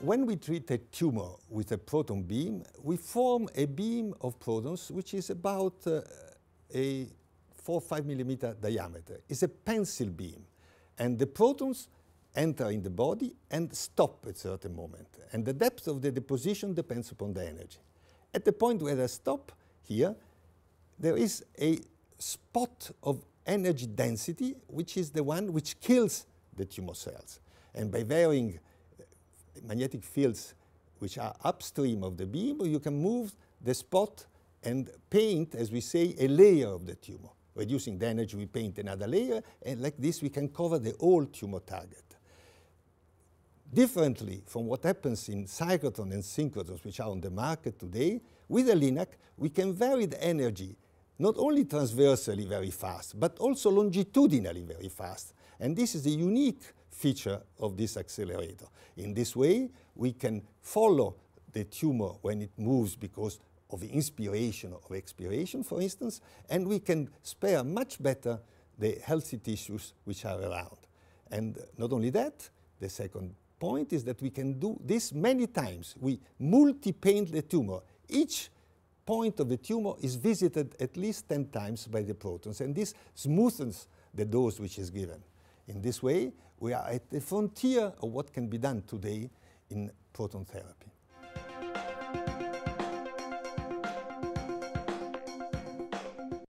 When we treat a tumor with a proton beam, we form a beam of protons which is about uh, a 4 5 millimeter diameter. It's a pencil beam. And the protons enter in the body and stop at a certain moment. And the depth of the deposition depends upon the energy. At the point where they stop here, there is a spot of energy density, which is the one which kills the tumor cells. And by varying uh, magnetic fields which are upstream of the beam, you can move the spot and paint, as we say, a layer of the tumor. Reducing the energy, we paint another layer, and like this we can cover the whole tumor target. Differently from what happens in cyclotron and synchrotrons, which are on the market today, with a LINAC, we can vary the energy not only transversally very fast, but also longitudinally very fast. And this is a unique feature of this accelerator. In this way, we can follow the tumor when it moves because of inspiration or expiration, for instance, and we can spare much better the healthy tissues which are around. And not only that, the second point is that we can do this many times. We multi-paint the tumor. Each point of the tumor is visited at least 10 times by the protons, and this smoothens the dose which is given. In this way, we are at the frontier of what can be done today in proton therapy.